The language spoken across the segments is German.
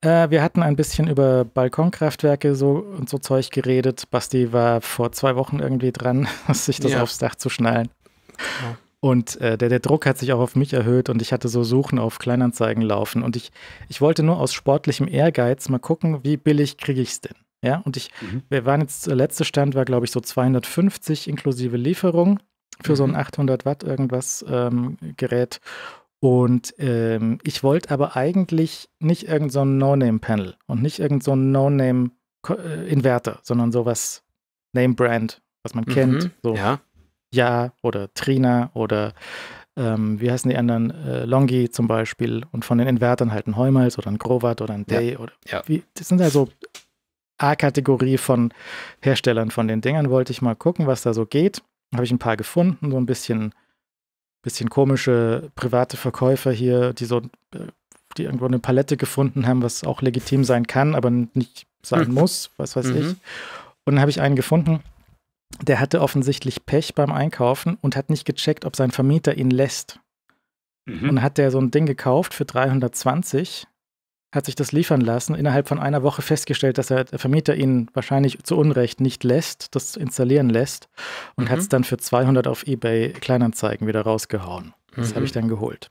Äh, wir hatten ein bisschen über Balkonkraftwerke so und so Zeug geredet. Basti war vor zwei Wochen irgendwie dran, sich das ja. aufs Dach zu schnallen. Ja. Und äh, der, der Druck hat sich auch auf mich erhöht und ich hatte so Suchen auf Kleinanzeigen laufen. Und ich, ich wollte nur aus sportlichem Ehrgeiz mal gucken, wie billig kriege ich es denn. Ja, und ich, mhm. wir waren jetzt, der äh, letzte Stand war, glaube ich, so 250 inklusive Lieferung für mhm. so ein 800 mhm. Watt irgendwas ähm, Gerät. Und ähm, ich wollte aber eigentlich nicht irgendein so No-Name-Panel und nicht irgendein so No-Name-Inverter, äh, sondern sowas Name-Brand, was man mhm. kennt. So ja. ja oder Trina oder ähm, wie heißen die anderen? Äh, Longi zum Beispiel. Und von den Invertern halt ein Heumals oder ein Grovat oder ein Day ja. oder ja. Wie, das sind also A-Kategorie von Herstellern von den Dingern. Wollte ich mal gucken, was da so geht. Habe ich ein paar gefunden, so ein bisschen bisschen komische private Verkäufer hier, die so äh, die irgendwo eine Palette gefunden haben, was auch legitim sein kann, aber nicht sein hm. muss, was weiß mhm. ich. Und dann habe ich einen gefunden, der hatte offensichtlich Pech beim Einkaufen und hat nicht gecheckt, ob sein Vermieter ihn lässt. Mhm. Und hat der so ein Ding gekauft für 320 hat sich das liefern lassen, innerhalb von einer Woche festgestellt, dass er, der Vermieter ihn wahrscheinlich zu Unrecht nicht lässt, das installieren lässt und mhm. hat es dann für 200 auf eBay Kleinanzeigen wieder rausgehauen. Das mhm. habe ich dann geholt.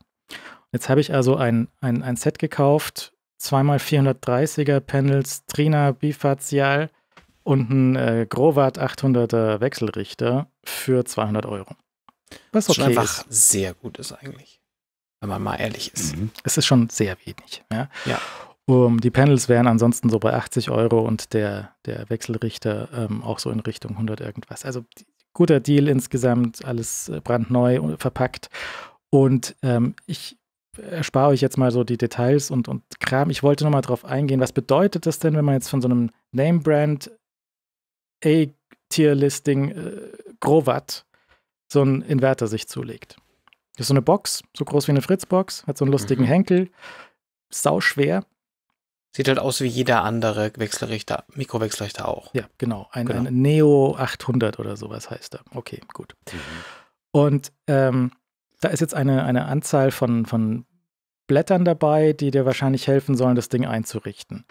Jetzt habe ich also ein, ein, ein Set gekauft, zweimal 430er Panels, Trina bifazial und ein äh, Grovat 800er Wechselrichter für 200 Euro. Was okay schon einfach ist. sehr gut ist eigentlich wenn man mal ehrlich ist. Mhm. Es ist schon sehr wenig. Ja. ja. Um, die Panels wären ansonsten so bei 80 Euro und der, der Wechselrichter ähm, auch so in Richtung 100 irgendwas. Also die, guter Deal insgesamt, alles äh, brandneu verpackt. Und ähm, ich erspare euch jetzt mal so die Details und, und Kram. Ich wollte nochmal drauf eingehen, was bedeutet das denn, wenn man jetzt von so einem Name-Brand A-Tier-Listing äh, Grovat so einen Inverter sich zulegt? Das ist so eine Box, so groß wie eine Fritzbox, hat so einen lustigen mhm. Henkel. Sau schwer. Sieht halt aus wie jeder andere Wechselrichter, Mikrowechselrichter auch. Ja, genau. Ein, genau. ein Neo 800 oder sowas heißt er. Okay, gut. Mhm. Und ähm, da ist jetzt eine, eine Anzahl von, von Blättern dabei, die dir wahrscheinlich helfen sollen, das Ding einzurichten.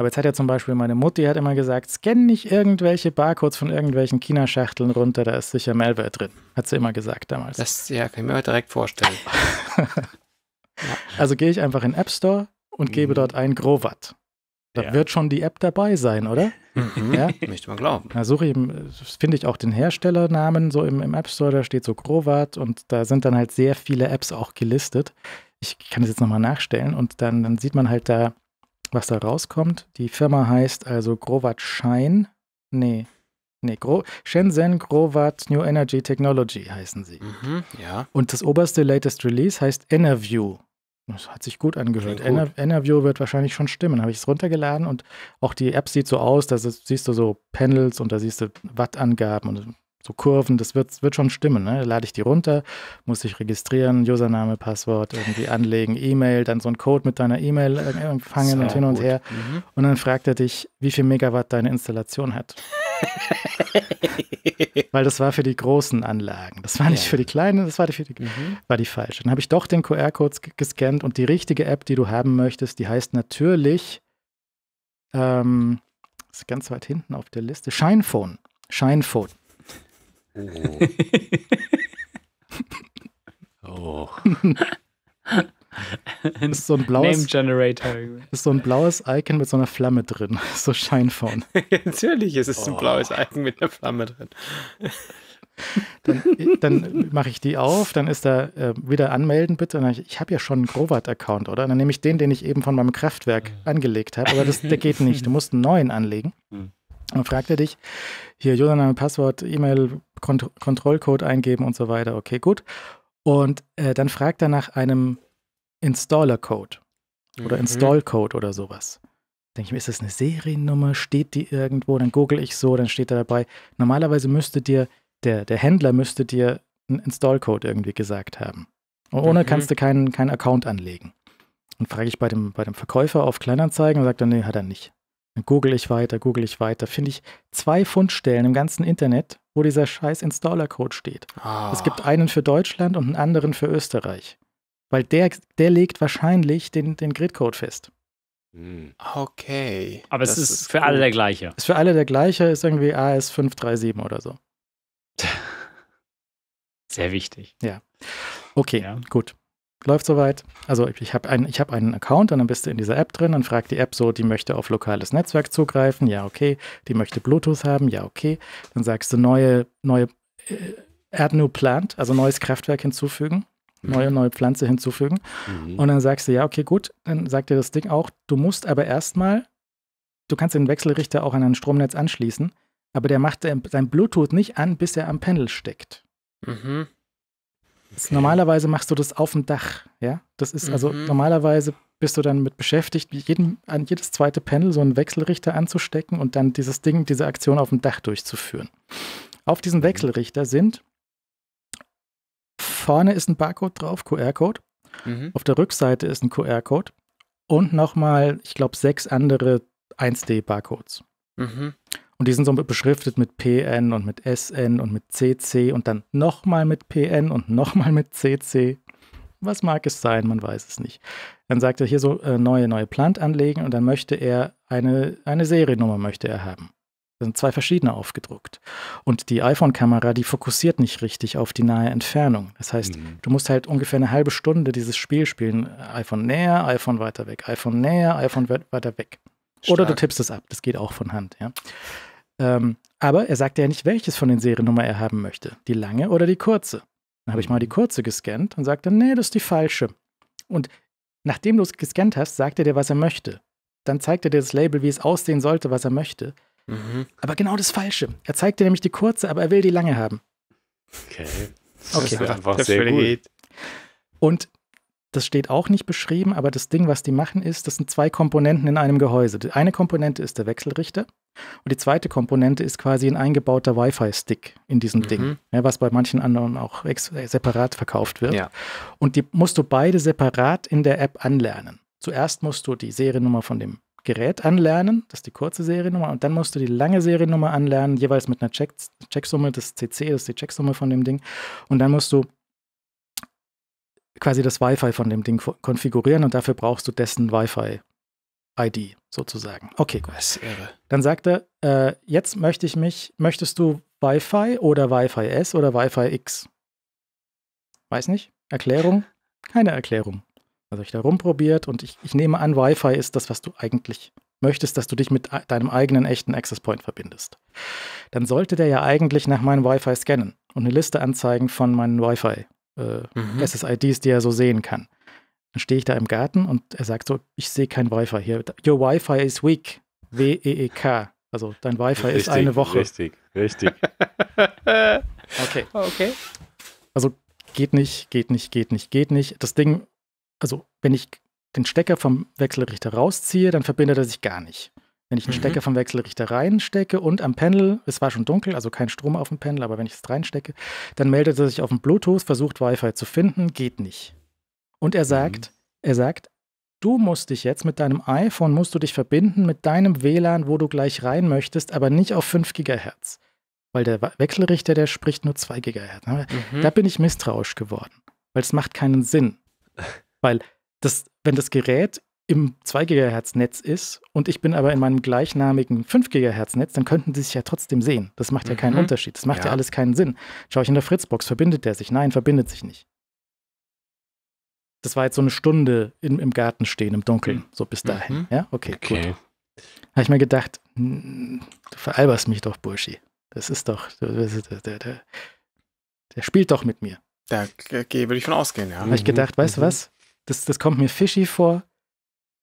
Aber jetzt hat ja zum Beispiel meine Mutti hat immer gesagt, scanne nicht irgendwelche Barcodes von irgendwelchen China-Schachteln runter, da ist sicher Malware drin. Hat sie immer gesagt damals. Das ja, kann ich mir direkt vorstellen. also gehe ich einfach in den App Store und gebe mhm. dort ein Grovat. Da ja. wird schon die App dabei sein, oder? Mhm. Ja? Möchte man glauben. Da suche ich, finde ich auch den Herstellernamen so im, im App Store, da steht so Grovat und da sind dann halt sehr viele Apps auch gelistet. Ich kann das jetzt nochmal nachstellen und dann, dann sieht man halt da, was da rauskommt. Die Firma heißt also Grovat Schein. Nee. Nee, Gro Shenzhen Grovat New Energy Technology heißen sie. Mhm, ja. Und das oberste Latest Release heißt Enerview. Das hat sich gut angehört. gut. Enerview wird wahrscheinlich schon stimmen. Habe ich es runtergeladen und auch die App sieht so aus, da siehst du so Panels und da siehst du Wattangaben und so Kurven, das wird, wird schon stimmen. Ne? Lade ich die runter, muss ich registrieren, Username, Passwort irgendwie anlegen, E-Mail, dann so einen Code mit deiner E-Mail äh, empfangen so, und hin und gut. her. Mhm. Und dann fragt er dich, wie viel Megawatt deine Installation hat. Weil das war für die großen Anlagen. Das war nicht ja. für die kleinen, das war die, die mhm. war die falsche. Dann habe ich doch den QR-Code gescannt und die richtige App, die du haben möchtest, die heißt natürlich, ähm, ist ganz weit hinten auf der Liste, Scheinphone. Scheinphone. Oh. Das ist so ein blaues, Name Generator. ist so ein blaues Icon mit so einer Flamme drin. So Scheinfaun. Natürlich ist es oh. ein blaues Icon mit einer Flamme drin. Dann, dann mache ich die auf, dann ist da äh, wieder anmelden bitte. Und dann, ich, habe ja schon einen Grovat-Account, oder? Und dann nehme ich den, den ich eben von meinem Kraftwerk angelegt habe. Aber das, der geht nicht. Du musst einen neuen anlegen. Hm. Dann fragt er dich, hier Username, Passwort, E-Mail, Kont Kontrollcode eingeben und so weiter. Okay, gut. Und äh, dann fragt er nach einem Installer-Code oder mhm. Install-Code oder sowas. Denke ich mir, ist das eine Seriennummer? Steht die irgendwo? Dann google ich so, dann steht da dabei. Normalerweise müsste dir, der, der Händler müsste dir einen Install-Code irgendwie gesagt haben. Und ohne mhm. kannst du keinen, keinen Account anlegen. Und frage ich bei dem, bei dem Verkäufer auf Kleinanzeigen und sagt er, nee, hat er nicht. Dann google ich weiter, google ich weiter, finde ich zwei Fundstellen im ganzen Internet, wo dieser scheiß Installer-Code steht. Ah. Es gibt einen für Deutschland und einen anderen für Österreich. Weil der, der legt wahrscheinlich den, den Grid-Code fest. Hm. Okay. Aber es ist, ist, für gut. alle der gleiche. Ist für alle der gleiche, ist irgendwie AS537 oder so. Sehr wichtig. Ja. Okay, ja. gut läuft soweit. Also ich habe einen, hab einen Account, dann bist du in dieser App drin, dann fragt die App so, die möchte auf lokales Netzwerk zugreifen, ja, okay. Die möchte Bluetooth haben, ja, okay. Dann sagst du neue, neue äh, Add New Plant, also neues Kraftwerk hinzufügen, mhm. neue, neue Pflanze hinzufügen. Mhm. Und dann sagst du, ja, okay, gut, dann sagt dir das Ding auch, du musst aber erstmal, du kannst den Wechselrichter auch an ein Stromnetz anschließen, aber der macht sein Bluetooth nicht an, bis er am Panel steckt. Mhm. Okay. Normalerweise machst du das auf dem Dach, ja. Das ist also mhm. also normalerweise bist du dann mit beschäftigt, jedem, an jedes zweite Panel so einen Wechselrichter anzustecken und dann dieses Ding, diese Aktion auf dem Dach durchzuführen. Auf diesem mhm. Wechselrichter sind vorne ist ein Barcode drauf, QR-Code. Mhm. Auf der Rückseite ist ein QR-Code und nochmal, ich glaube, sechs andere 1D-Barcodes. Mhm. Und die sind so beschriftet mit PN und mit SN und mit CC und dann nochmal mit PN und nochmal mit CC. Was mag es sein? Man weiß es nicht. Dann sagt er hier so äh, neue, neue Plant anlegen und dann möchte er eine, eine Seriennummer möchte er haben. Da sind zwei verschiedene aufgedruckt. Und die iPhone-Kamera, die fokussiert nicht richtig auf die nahe Entfernung. Das heißt, mhm. du musst halt ungefähr eine halbe Stunde dieses Spiel spielen. iPhone näher, iPhone weiter weg, iPhone näher, iPhone weiter weg. Stark. Oder du tippst es ab. Das geht auch von Hand, ja. Ähm, aber er sagte ja nicht, welches von den Seriennummer er haben möchte. Die lange oder die kurze. Dann habe ich mal die mhm. kurze gescannt und sagte, nee, das ist die falsche. Und nachdem du es gescannt hast, sagt er dir, was er möchte. Dann zeigt er dir das Label, wie es aussehen sollte, was er möchte. Mhm. Aber genau das Falsche. Er zeigt dir nämlich die kurze, aber er will die lange haben. Okay. Das okay. ist einfach sehr gut. Eh und das steht auch nicht beschrieben, aber das Ding, was die machen, ist, das sind zwei Komponenten in einem Gehäuse. Die eine Komponente ist der Wechselrichter und die zweite Komponente ist quasi ein eingebauter Wi-Fi-Stick in diesem mhm. Ding, ne, ja, was bei manchen anderen auch äh, separat verkauft wird. Ja. Und die musst du beide separat in der App anlernen. Zuerst musst du die Seriennummer von dem Gerät anlernen, das ist die kurze Seriennummer, und dann musst du die lange Seriennummer anlernen, jeweils mit einer Check Checksumme, das CC, das ist die Checksumme von dem Ding. Und dann musst du quasi das Wi-Fi von dem Ding konfigurieren und dafür brauchst du dessen Wi-Fi-ID sozusagen. Okay, gut. Das irre. Dann sagt er, äh, jetzt möchte ich mich, möchtest du Wi-Fi oder Wi-Fi S oder Wi-Fi X? Weiß nicht. Erklärung? Keine Erklärung. Also ich da rumprobiert und ich, ich nehme an, Wi-Fi ist das, was du eigentlich möchtest, dass du dich mit deinem eigenen echten Access Point verbindest. Dann sollte der ja eigentlich nach meinem Wi-Fi scannen und eine Liste anzeigen von meinen Wi-Fi äh, mhm. SSIDs, die er so sehen kann. Dann stehe ich da im Garten und er sagt so, ich sehe kein Wi-Fi hier. Your Wi-Fi is weak. W-E-E-K. Also dein Wi-Fi richtig, ist eine Woche. Richtig, richtig. okay. Okay. Also geht nicht, geht nicht, geht nicht, geht nicht. Das Ding, also wenn ich den Stecker vom Wechselrichter rausziehe, dann verbindet er sich gar nicht. Wenn ich einen mhm. Stecker vom Wechselrichter reinstecke und am Panel, es war schon dunkel, also kein Strom auf dem Panel, aber wenn ich es reinstecke, dann meldet er sich auf dem Bluetooth, versucht Wi-Fi zu finden, geht nicht. Und er mhm. sagt, mhm. er sagt, du musst dich jetzt mit deinem iPhone, musst du dich verbinden mit deinem WLAN, wo du gleich rein möchtest, aber nicht auf 5 GHz. Weil der Wechselrichter, der spricht nur 2 GHz. Ne? Mhm. Da bin ich misstrauisch geworden, weil es macht keinen Sinn. weil das, wenn das Gerät im 2 GHz Netz ist und ich bin aber in meinem gleichnamigen 5 GHz Netz, dann könnten sie sich ja trotzdem sehen. Das macht ja keinen mhm. Unterschied. Das macht ja. ja. alles keinen Sinn. Schaue ich in der Fritzbox, verbindet der sich? Nein, verbindet sich nicht. Das war jetzt so eine Stunde in, im Garten stehen, im Dunkeln, mhm. so bis dahin. Mhm. Ja, okay, okay. gut. Habe ich mir gedacht, hm, du veralberst mich doch, Burschi. Das ist doch, der, der, der, der spielt doch mit mir. Da würde ich von ausgehen, ja. Habe ich gedacht, mhm. weißt du mhm. was? Das, das kommt mir fishy vor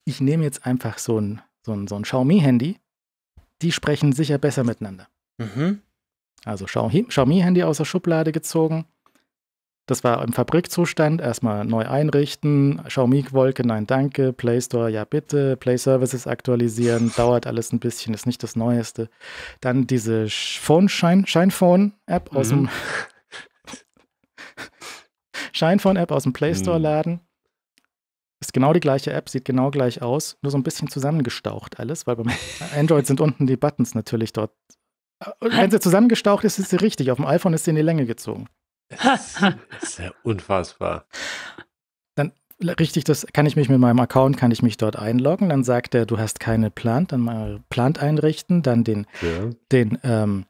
ich nehme jetzt einfach so ein, so ein, so ein Xiaomi-Handy, die sprechen sicher besser miteinander. Mhm. Also Xiaomi-Handy aus der Schublade gezogen. Das war im Fabrikzustand, erstmal neu einrichten, Xiaomi-Wolke, nein danke, Play Store, ja bitte, Play Services aktualisieren, dauert alles ein bisschen, ist nicht das Neueste. Dann diese shinephone app aus mhm. dem Scheinphone-App aus dem Play Store mhm. laden. Ist genau die gleiche App, sieht genau gleich aus, nur so ein bisschen zusammengestaucht alles, weil beim Android sind unten die Buttons natürlich dort. Und äh, Wenn sie zusammengestaucht ist, ist sie richtig. Auf dem iPhone ist sie in die Länge gezogen. Das ist ja unfassbar. Dann richtig, das kann ich mich mit meinem Account, kann ich mich dort einloggen. Dann sagt er, du hast keine Plant, dann mal Plant einrichten, dann den, ja. den, ähm,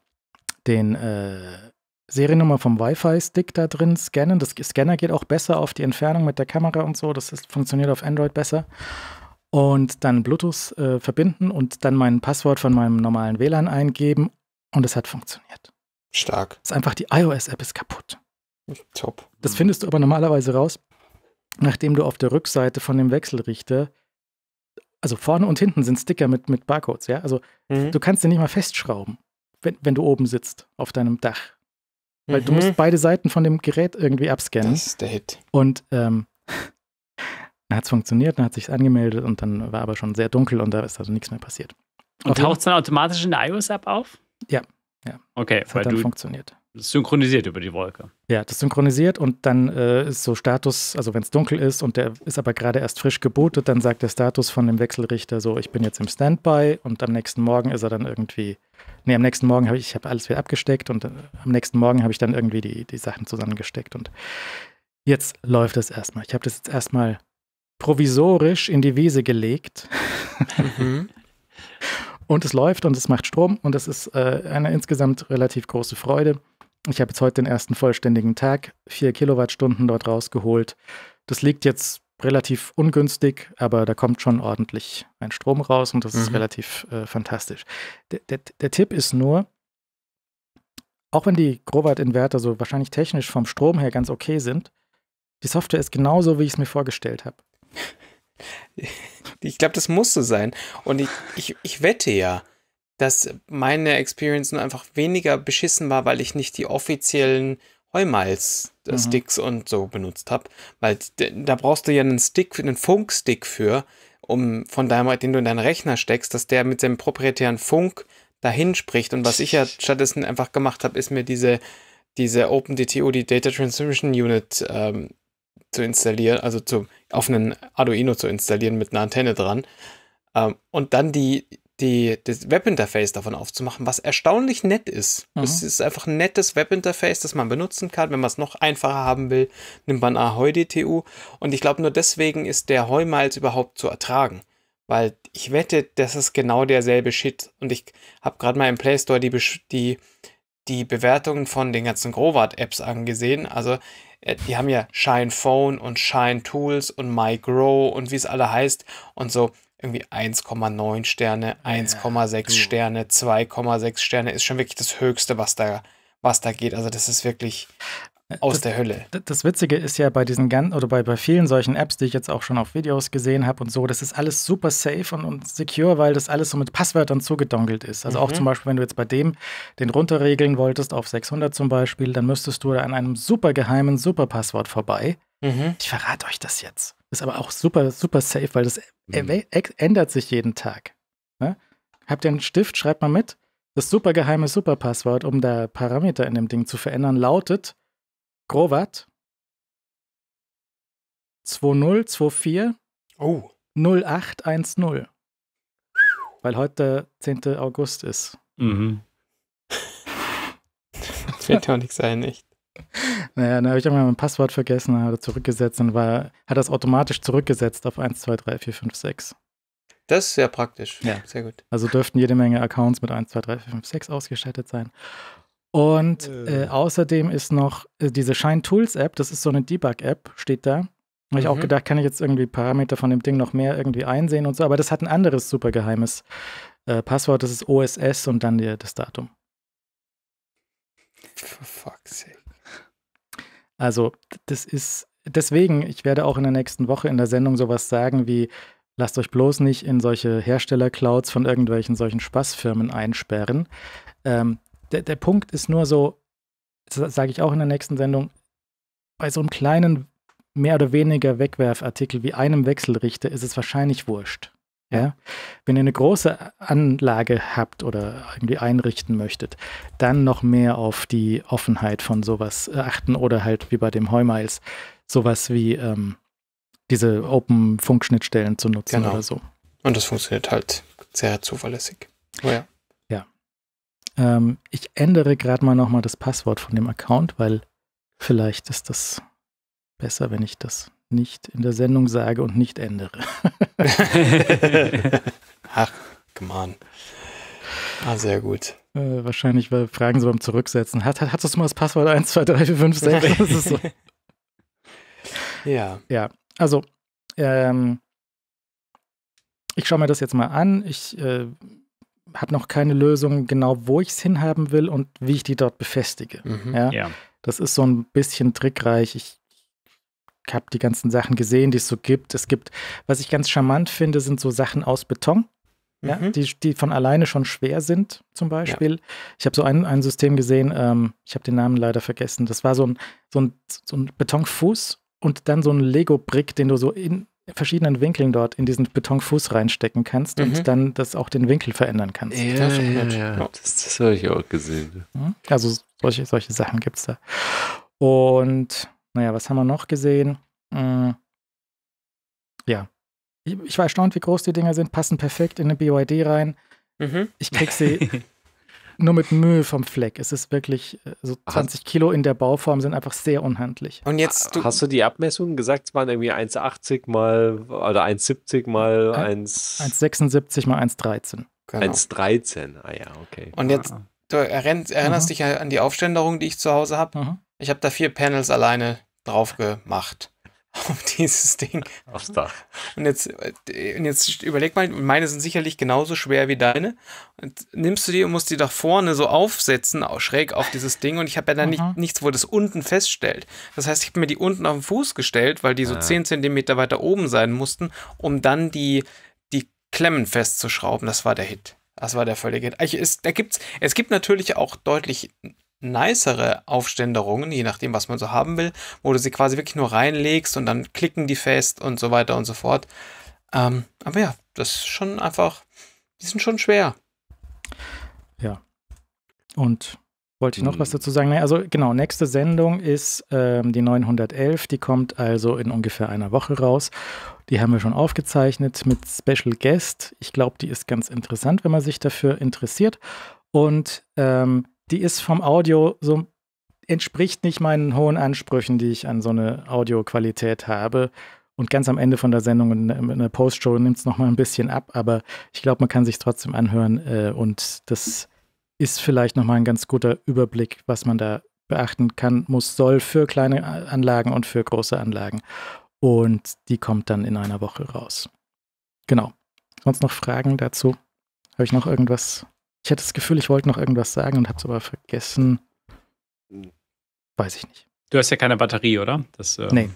den äh, Seriennummer vom Wi-Fi-Stick da drin scannen. Das Scanner geht auch besser auf die Entfernung mit der Kamera und so. Das ist, funktioniert auf Android besser. Und dann Bluetooth äh, verbinden und dann mein Passwort von meinem normalen WLAN eingeben. Und es hat funktioniert. Stark. Das ist einfach die iOS-App ist kaputt. Top. Das findest du aber normalerweise raus, nachdem du auf der Rückseite von dem Wechselrichter, also vorne und hinten sind Sticker mit, mit Barcodes, ja. Also mhm. du kannst den nicht mal festschrauben, wenn, wenn du oben sitzt auf deinem Dach. Weil mhm. du musst mhm. beide Seiten von dem Gerät irgendwie abscannen. Das ist der Hit. Und ähm, dann hat es funktioniert, dann hat sich angemeldet und dann war aber schon sehr dunkel und da ist also nichts mehr passiert. Und taucht es dann automatisch in der iOS-App auf? Ja. ja. Okay, das weil hat dann funktioniert. Synchronisiert über die Wolke. Ja, das synchronisiert und dann äh, ist so Status, also wenn es dunkel ist und der ist aber gerade erst frisch gebootet, dann sagt der Status von dem Wechselrichter so, ich bin jetzt im Standby und am nächsten Morgen ist er dann irgendwie nee, am nächsten Morgen habe ich, ich hab alles wieder abgesteckt und äh, am nächsten Morgen habe ich dann irgendwie die, die Sachen zusammengesteckt und jetzt läuft es erstmal. Ich habe das jetzt erstmal provisorisch in die Wiese gelegt. Mhm. und es läuft und es macht Strom und es ist äh, eine insgesamt relativ große Freude. Ich habe jetzt heute den ersten vollständigen Tag, vier Kilowattstunden dort rausgeholt. Das liegt jetzt relativ ungünstig, aber da kommt schon ordentlich ein Strom raus und das mhm. ist relativ äh, fantastisch. Der, der, der, Tipp ist nur, auch wenn die Growatt-Inverter so wahrscheinlich technisch vom Strom her ganz okay sind, die Software ist genauso, wie ich es mir vorgestellt habe. Ich glaube, das muss so sein. Und ich, ich, ich wette ja, dass meine Experience nur einfach weniger beschissen war, weil ich nicht die offiziellen Heumals äh, mhm. sticks mhm. und so benutzt habe. Weil da brauchst du ja einen Stick, einen Funkstick für, um von deinem, den du in deinen Rechner steckst, dass der mit seinem proprietären Funk dahin spricht. Und was ich ja stattdessen einfach gemacht habe, ist mir diese, diese OpenDTU, die Data Transmission Unit, ähm, zu installieren, also zu, auf einen Arduino zu installieren mit einer Antenne dran. Ähm, und dann die die, das Webinterface davon aufzumachen, was erstaunlich nett ist. Mhm. Es ist einfach ein nettes Webinterface, das man benutzen kann. Wenn man es noch einfacher haben will, nimmt man Ahoi.dtu. Und ich glaube, nur deswegen ist der Heumals überhaupt zu ertragen. Weil ich wette, das ist genau derselbe Shit. Und ich habe gerade mal im Play Store die, die, die Bewertungen von den ganzen growart apps angesehen. Also, äh, die haben ja Shine Phone und Shine Tools und MyGrow und wie es alle heißt und so irgendwie 1,9 Sterne, 1,6 ja, Sterne, 2,6 Sterne ist schon wirklich das Höchste, was da, was da geht. Also das ist wirklich äh, aus das, der Hölle. Das Witzige ist ja bei diesen ganzen oder bei, bei vielen solchen Apps, die ich jetzt auch schon auf Videos gesehen habe und so, das ist alles super safe und, und secure, weil das alles so mit Passwörtern zugedongelt ist. Also mhm. auch zum Beispiel, wenn du jetzt bei dem den runterregeln wolltest auf 600 zum Beispiel, dann müsstest du da an einem super geheimen Superpasswort vorbei. Mhm. Ich verrate euch das jetzt. Ist aber auch super, super safe, weil das mhm. E, ändert sich jeden Tag. Ne? Habt ihr einen Stift, schreibt mal mit. Das super geheime Superpasswort, um da Parameter in dem Ding zu verändern, lautet Grovat 2024 0810. Weil heute der 10. August ist. Mhm. das wird ja auch nichts sein, echt. Naja, dann habe ich einmal mein Passwort vergessen, habe zurückgesetzt und war, hat das automatisch zurückgesetzt auf 1, 2, 3, 4, 5, 6. Das ist sehr praktisch. Ja, sehr gut. Also dürften jede Menge Accounts mit 1, 2, 3, 4, 5, 6 ausgestattet sein. Und äh. Äh, außerdem ist noch äh, diese Shine Tools App, das ist so eine Debug-App, steht da. Habe ich auch mhm. gedacht, kann ich jetzt irgendwie Parameter von dem Ding noch mehr irgendwie einsehen und so, aber das hat ein anderes super geheimes äh, Passwort, das ist OSS und dann die, das Datum. For fuck's sake. Also das ist deswegen, ich werde auch in der nächsten Woche in der Sendung sowas sagen wie, lasst euch bloß nicht in solche Hersteller-Clouds von irgendwelchen solchen Spaßfirmen einsperren. Ähm, der, der Punkt ist nur so, sage ich auch in der nächsten Sendung, bei so einem kleinen, mehr oder weniger Wegwerfartikel wie einem Wechselrichter ist es wahrscheinlich wurscht. Ja? Wenn ihr eine große Anlage habt oder irgendwie einrichten möchtet, dann noch mehr auf die Offenheit von sowas äh, achten oder halt wie bei dem Heumiles sowas wie ähm, diese Open-Funkschnittstellen zu nutzen genau. oder so. Und das funktioniert halt sehr zuverlässig. Oh ja. ja. Ähm, ich ändere gerade mal nochmal das Passwort von dem Account, weil vielleicht ist das besser, wenn ich das nicht in der Sendung sage und nicht ändere. Ach, come on. Ah, sehr gut. Äh, wahrscheinlich weil fragen sie beim Zurücksetzen. Hat, hat, hattest du mal das Passwort 1, 2, 3, 4, 5, 6? so. ja. Ja, also ähm, ich schaue mir das jetzt mal an. Ich äh, habe noch keine Lösung genau, wo ich es hinhaben will und wie ich die dort befestige. Mhm. Ja? ja? Das ist so ein bisschen trickreich. Ich habe die ganzen Sachen gesehen, die es so gibt. Es gibt, was ich ganz charmant finde, sind so Sachen aus Beton. Mhm. Ja, die, die von alleine schon schwer sind, zum Beispiel. Ja. Ich habe so ein, ein System gesehen, ähm, ich habe den Namen leider vergessen. Das war so ein, so ein, so ein Betonfuß und dann so ein Lego-Brick, den du so in verschiedenen Winkeln dort in diesen Betonfuß reinstecken kannst mhm. und dann das auch den Winkel verändern kannst. Ja, das, ja, ja. das, das habe ich auch gesehen. Mhm. Also solche, solche Sachen gibt es da. Und naja, was haben wir noch gesehen? Hm, ja. Ich, ich, war erstaunt, wie groß die Dinger sind, passen perfekt in eine BYD rein. Mhm. Ich krieg sie nur mit Mühe vom Fleck. Es ist wirklich äh, so 20 Kilo in der Bauform sind einfach sehr unhandlich. Und jetzt du hast du die Abmessungen gesagt, es waren irgendwie 1,80 mal oder 1,70 mal 1,76 mal 1,13. Genau. 1,13. Ah ja, okay. Und jetzt ah. du erinnerst mhm. dich an die Aufständerung, die ich zu Hause habe. Mhm. Ich habe da vier Panels alleine drauf gemacht. Auf dieses Ding. Aufs Dach. Und jetzt, und jetzt überleg mal, meine sind sicherlich genauso schwer wie deine. Und nimmst du die und musst die da vorne so aufsetzen, schräg auf dieses Ding. Und ich habe ja dann mhm. nicht, nichts, wo das unten feststellt. Das heißt, ich habe mir die unten auf den Fuß gestellt, weil die so ja. 10 cm weiter oben sein mussten, um dann die, die Klemmen festzuschrauben. Das war der Hit. Das war der völlige Hit. Also es, da gibt's, es gibt natürlich auch deutlich nicere Aufständerungen, je nachdem, was man so haben will, wo du sie quasi wirklich nur reinlegst und dann klicken die fest und so weiter und so fort. Ähm, aber ja, das ist schon einfach, die sind schon schwer. Ja. Und wollte ich noch hm. was dazu sagen? Also genau, nächste Sendung ist ähm, die 911, die kommt also in ungefähr einer Woche raus. Die haben wir schon aufgezeichnet mit Special Guest. Ich glaube, die ist ganz interessant, wenn man sich dafür interessiert. Und ähm, die ist vom Audio so, entspricht nicht meinen hohen Ansprüchen, die ich an so eine Audioqualität habe. Und ganz am Ende von der Sendung in, in der Postshow nimmt es nochmal ein bisschen ab, aber ich glaube, man kann sich trotzdem anhören äh, und das ist vielleicht nochmal ein ganz guter Überblick, was man da beachten kann, muss, soll für kleine Anlagen und für große Anlagen. Und die kommt dann in einer Woche raus. Genau. Sonst noch Fragen dazu? Habe ich noch irgendwas ich hatte das Gefühl, ich wollte noch irgendwas sagen und habe es aber vergessen. Hm. Weiß ich nicht. Du hast ja keine Batterie, oder? Das ähm, nee.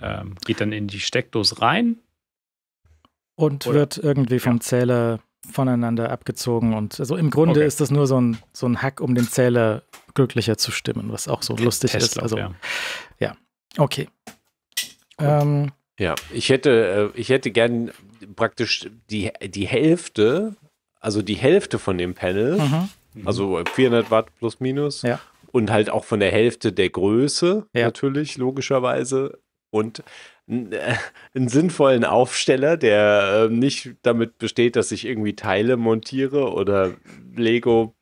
ähm, geht dann in die Steckdose rein. Und oder? wird irgendwie vom ja. Zähler voneinander abgezogen. Und also im Grunde okay. ist das nur so ein, so ein Hack, um den Zähler glücklicher zu stimmen, was auch so lustig Testlauf, ist. Also, ja. ja. Okay. Ähm, ja, ich hätte, äh, ich hätte gern praktisch die, die Hälfte also die Hälfte von dem Panel, mhm. also 400 Watt plus minus, ja. und halt auch von der Hälfte der Größe ja. natürlich, logischerweise. Und äh, einen sinnvollen Aufsteller, der äh, nicht damit besteht, dass ich irgendwie Teile montiere oder Lego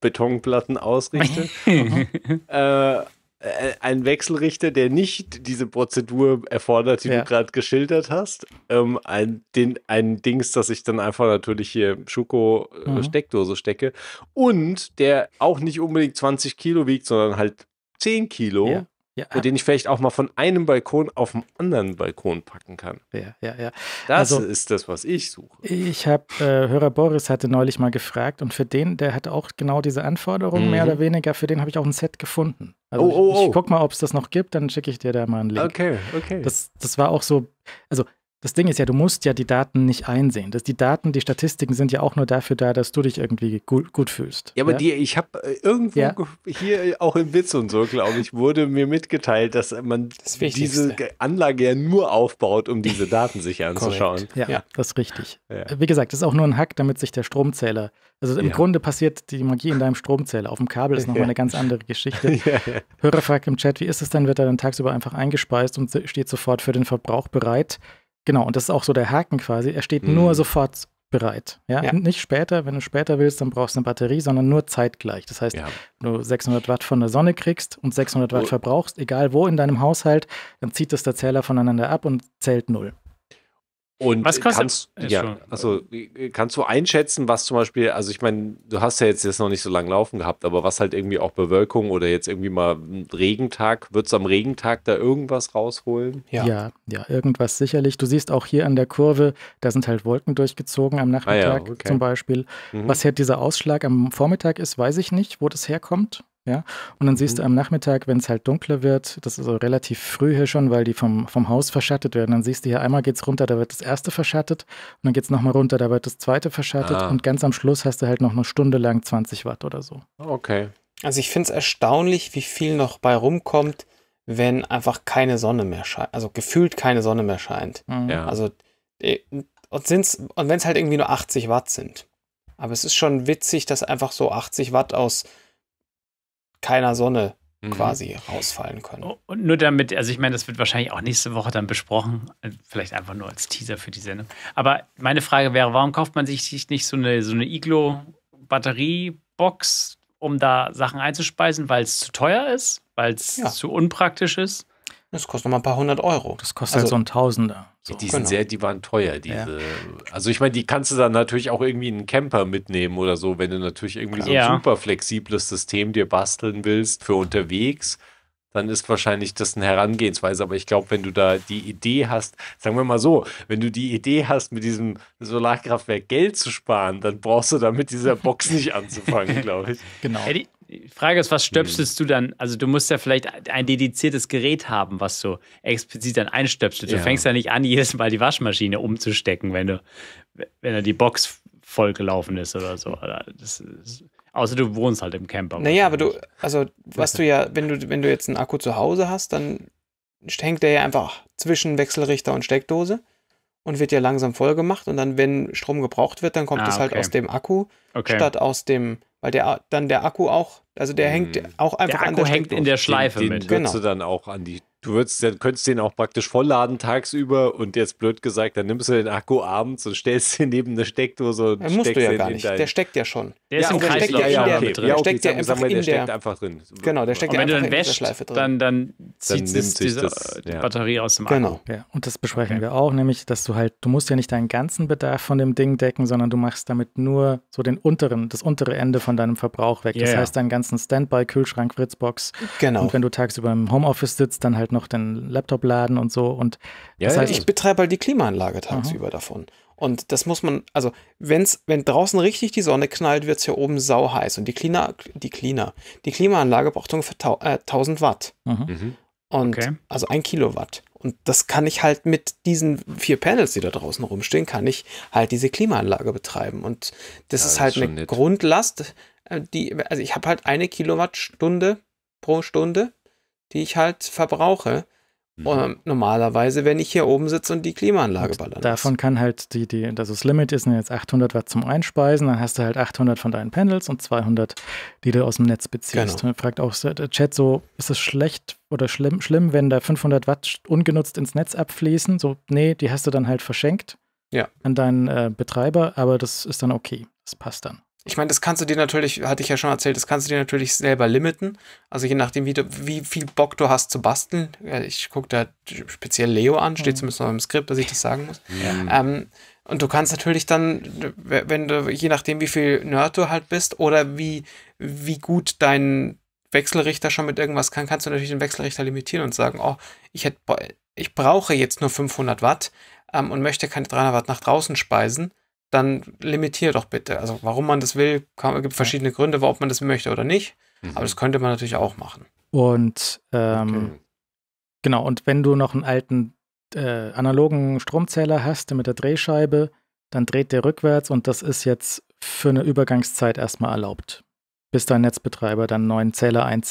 Betonplatten ausrichte. äh, äh, ein Wechselrichter, der nicht diese Prozedur erfordert, die ja. du gerade geschildert hast. Ähm, ein, den, ein Dings, das ich dann einfach natürlich hier Schuko äh, mhm. Steckdose stecke. Und der auch nicht unbedingt 20 Kilo wiegt, sondern halt 10 Kilo. Ja. Ja. Äh den ich vielleicht auch mal von einem Balkon auf den anderen Balkon packen kann. Ja, ja, ja. Das also, ist das, was ich suche. Ich habe, äh, Hörer Boris hatte neulich mal gefragt und für den, der hat auch genau diese Anforderungen, mhm. mehr oder mhm. weniger, für den habe ich auch ein Set gefunden. Also oh, oh, oh. ich, ich oh. guck mal, ob es das noch gibt, dann schicke ich dir da mal einen Link. Okay, okay. Das, das war auch so, also das Ding ist ja, du musst ja die Daten nicht einsehen. Das, die Daten, die Statistiken sind ja auch nur dafür da, dass du dich irgendwie gut, gut fühlst. Ja, aber ja? Die, ich habe äh, irgendwo ja? hier äh, auch im Witz und so, glaube ich, wurde mir mitgeteilt, dass man das diese Anlage ja nur aufbaut, um diese Daten sich anzuschauen. Ja, ja, das ist richtig. Wie gesagt, das ist auch nur ein Hack, damit sich der Stromzähler. Also im Grunde passiert die Magie in deinem Stromzähler. Auf dem Kabel ist nochmal eine ganz andere Geschichte. Hörer fragt im Chat, wie ist es denn? Wird er dann tagsüber einfach eingespeist und steht sofort für den Verbrauch bereit? Genau, und das ist auch so der Haken quasi. Er steht mhm. nur sofort bereit. Ja? ja? Nicht später, wenn du später willst, dann brauchst du eine Batterie, sondern nur zeitgleich. Das heißt, ja. wenn du 600 Watt von der Sonne kriegst und 600 Watt oh. verbrauchst, egal wo in deinem Haushalt, dann zieht das der Zähler voneinander ab und zählt null. Und was kostet kannst, äh, ja, also äh, kannst du einschätzen, was zum Beispiel, also ich meine, du hast ja jetzt, jetzt noch nicht so lange laufen gehabt, aber was halt irgendwie auch Bewölkung oder jetzt irgendwie mal Regentag, wird es am Regentag da irgendwas rausholen? Ja. ja. ja, irgendwas sicherlich. Du siehst auch hier an der Kurve, da sind halt Wolken durchgezogen am Nachmittag ah ja, okay. zum Beispiel. Mhm. Was halt dieser Ausschlag am Vormittag ist, weiß ich nicht, wo das herkommt. Ja? Und dann mhm. siehst du mhm. am Nachmittag, wenn es halt dunkler wird, das ist so relativ früh hier schon, weil die vom, vom Haus verschattet werden. Dann siehst du hier einmal geht es runter, da wird das erste verschattet und dann geht es nochmal runter, da wird das zweite verschattet ah. und ganz am Schluss hast du halt noch eine Stunde lang 20 Watt oder so. Okay. Also ich finde es erstaunlich, wie viel noch bei rumkommt, wenn einfach keine Sonne mehr scheint, also gefühlt keine Sonne mehr scheint. Mhm. Ja. Also äh, und, und wenn es halt irgendwie nur 80 Watt sind. Aber es ist schon witzig, dass einfach so 80 Watt aus keiner Sonne mhm. quasi rausfallen können. Oh, und nur damit, also ich meine, das wird wahrscheinlich auch nächste Woche dann besprochen, äh, vielleicht einfach nur als Teaser für die Sendung. Aber meine Frage wäre, warum kauft man sich nicht so eine, so eine Iglo-Batteriebox, um da Sachen einzuspeisen, weil es zu teuer ist, weil es ja. zu unpraktisch ist? Das kostet nochmal ein paar hundert Euro. Das kostet halt also, halt so ein Tausender. So, die sind genau. sehr, die waren teuer, diese. Ja. Also ich meine, die kannst du dann natürlich auch irgendwie in einen Camper mitnehmen oder so, wenn du natürlich irgendwie so ein ja. super flexibles System dir basteln willst für unterwegs, dann ist wahrscheinlich das eine Herangehensweise. Aber ich glaube, wenn du da die Idee hast, sagen wir mal so, wenn du die Idee hast, mit diesem Solarkraftwerk Geld zu sparen, dann brauchst du da mit dieser Box nicht anzufangen, glaube ich. Genau. Hey, die, die Frage ist, was mhm. stöpselst du dann? Also du musst ja vielleicht ein dediziertes Gerät haben, was du explizit dann einstöpselst. Du ja. fängst ja nicht an, jedes Mal die Waschmaschine umzustecken, wenn du, wenn du die Box vollgelaufen ist oder so. Das ist, außer du wohnst halt im Camper. Naja, aber du, also was du ja, wenn du, wenn du jetzt einen Akku zu Hause hast, dann hängt der ja einfach zwischen Wechselrichter und Steckdose und wird ja langsam vollgemacht und dann, wenn Strom gebraucht wird, dann kommt ah, es halt okay. aus dem Akku okay. statt aus dem, weil der dann der Akku auch, also der hängt hm. auch einfach der Akku an der hängt Strom. in der Schleife den, mit. Den genau. dann auch an die du würdest, dann könntest den auch praktisch vollladen tagsüber und jetzt blöd gesagt, dann nimmst du den Akku abends und stellst den neben eine Steckdose und äh, musst steckst du ja gar nicht. Der steckt ja schon. Der ja, ist im Kreislauf. Der, ja, ja, okay. drin. Ja, okay, steckt ja einfach wir, der in der, steckt einfach drin. Genau, der steckt und ja einfach in der Schleife drin. Dann, dann zieht dann es diese das, ja. Batterie aus dem genau. Akku. Genau. Ja, und das besprechen okay. wir auch, nämlich, dass du halt, du musst ja nicht deinen ganzen Bedarf von dem Ding decken, sondern du machst damit nur so den unteren, das untere Ende von deinem Verbrauch weg. Yeah. Das heißt, deinen ganzen Standby, Kühlschrank, Fritzbox. Genau. Und wenn du tagsüber im Homeoffice sitzt, dann halt noch den Laptop laden und so. Und ja, das heißt, ich betreibe halt die Klimaanlage tagsüber Aha. davon. Und das muss man, also wenn's, wenn draußen richtig die Sonne knallt, wird es hier oben sau heiß. Und die, Klima, die, Klima, die Klimaanlage braucht ungefähr tau, äh, 1000 Watt. Mhm. mhm. Und okay. also ein Kilowatt. Und das kann ich halt mit diesen vier Panels, die da draußen rumstehen, kann ich halt diese Klimaanlage betreiben. Und das ja, ist halt ist eine nett. Grundlast. Äh, die, also ich habe halt eine Kilowattstunde pro Stunde die ich halt verbrauche. Mhm. Normalerweise, wenn ich hier oben sitze und die Klimaanlage ballern. Davon kann halt die, die, also das Limit ist jetzt 800 Watt zum Einspeisen, dann hast du halt 800 von deinen Panels und 200, die du aus dem Netz beziehst. Genau. fragt auch der Chat so, ist es schlecht oder schlimm, schlimm, wenn da 500 Watt ungenutzt ins Netz abfließen? So, nee, die hast du dann halt verschenkt ja. an deinen äh, Betreiber, aber das ist dann okay, das passt dann. Ich meine, das kannst du dir natürlich, hatte ich ja schon erzählt, das kannst du dir natürlich selber limiten. Also je nachdem, wie, du, wie viel Bock du hast zu basteln. Ich gucke da speziell Leo an, steht mhm. zumindest noch im Skript, dass ich das sagen muss. Mhm. Ähm, und du kannst natürlich dann, wenn du, je nachdem, wie viel Nerd du halt bist oder wie, wie gut dein Wechselrichter schon mit irgendwas kann, kannst du natürlich den Wechselrichter limitieren und sagen, oh, ich hätte, ich brauche jetzt nur 500 Watt ähm, und möchte keine 300 Watt nach draußen speisen dann limitier doch bitte. Also warum man das will, kann, gibt verschiedene Gründe, ob man das möchte oder nicht. Mhm. Aber das könnte man natürlich auch machen. Und ähm, okay. genau, und wenn du noch einen alten äh, analogen Stromzähler hast mit der Drehscheibe, dann dreht der rückwärts und das ist jetzt für eine Übergangszeit erstmal erlaubt bis dein Netzbetreiber dann einen neuen Zähler ein,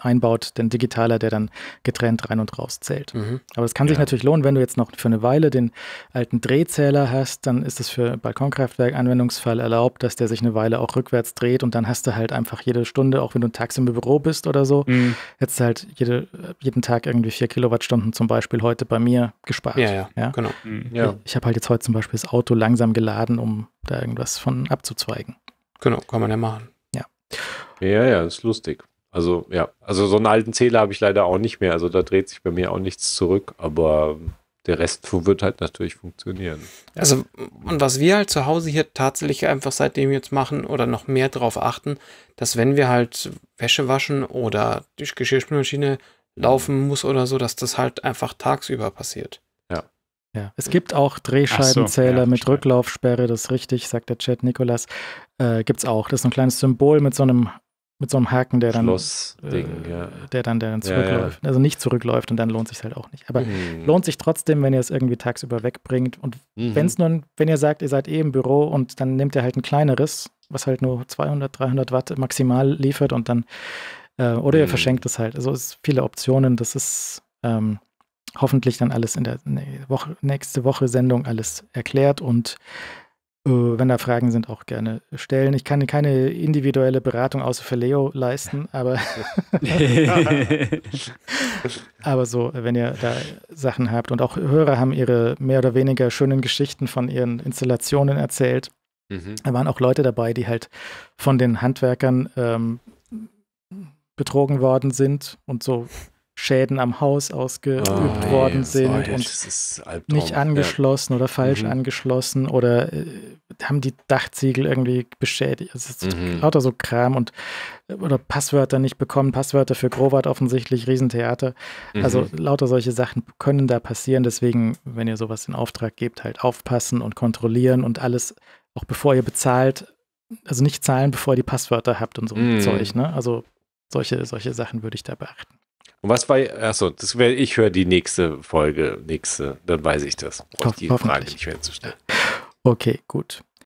einbaut, den digitaler, der dann getrennt rein und raus zählt. Mhm. Aber es kann ja. sich natürlich lohnen, wenn du jetzt noch für eine Weile den alten Drehzähler hast, dann ist es für Balkonkraftwerk Anwendungsfall erlaubt, dass der sich eine Weile auch rückwärts dreht und dann hast du halt einfach jede Stunde, auch wenn du tags im Büro bist oder so, mhm. hättest du halt jede, jeden Tag irgendwie vier Kilowattstunden zum Beispiel heute bei mir gespart. Ja, ja, ja? genau. Mhm. Ja. Ich habe halt jetzt heute zum Beispiel das Auto langsam geladen, um da irgendwas von abzuzweigen. Genau, kann man ja machen. Ja, ja, ist lustig. Also, ja, also so einen alten Zähler habe ich leider auch nicht mehr. Also da dreht sich bei mir auch nichts zurück, aber ähm, der Rest wird halt natürlich funktionieren. Also, und was wir halt zu Hause hier tatsächlich einfach seitdem jetzt machen oder noch mehr darauf achten, dass wenn wir halt Wäsche waschen oder die Geschirrspülmaschine laufen muss oder so, dass das halt einfach tagsüber passiert. Ja, es gibt auch Drehscheibenzähler so, ja, mit Rücklaufsperre, das ist richtig, sagt der Chat Nikolas. Äh, es auch. Das ist ein kleines Symbol mit so einem, mit so einem Haken, der dann, äh, ja. der dann, der dann zurückläuft. Ja, also nicht zurückläuft und dann lohnt sich halt auch nicht. Aber mhm. lohnt sich trotzdem, wenn ihr es irgendwie tagsüber wegbringt. Und mhm. wenn es nun, wenn ihr sagt, ihr seid eh im Büro und dann nehmt ihr halt ein kleineres, was halt nur 200, 300 Watt maximal liefert und dann, äh, oder mhm. ihr hm. verschenkt es halt. Also es viele Optionen, das ist, ähm, hoffentlich dann alles in der ne, Woche, nächste Woche Sendung alles erklärt und äh, wenn da Fragen sind, auch gerne stellen. Ich kann keine individuelle Beratung außer für Leo leisten, aber, aber so, wenn ihr da Sachen habt und auch Hörer haben ihre mehr oder weniger schönen Geschichten von ihren Installationen erzählt. Mhm. Da waren auch Leute dabei, die halt von den Handwerkern ähm, betrogen worden sind und so Schäden am Haus ausgeübt oh, worden nee, sind oh, und nicht angeschlossen ja. oder falsch mhm. angeschlossen oder äh, haben die Dachziegel irgendwie beschädigt. Also es ist mhm. lauter so Kram und äh, oder Passwörter nicht bekommen, Passwörter für Grovat offensichtlich, Riesentheater. Also mhm. Also lauter solche Sachen können da passieren. Deswegen, wenn ihr sowas in Auftrag gebt, halt aufpassen und kontrollieren und alles, auch bevor ihr bezahlt, also nicht zahlen, bevor ihr die Passwörter habt und so mhm. Zeug. Ne? Also solche, solche Sachen würde ich da beachten. Und was war, achso, das wär, ich höre die nächste Folge, nächste, dann weiß ich das. ich die Frage nicht mehr zu stellen. Okay, gut.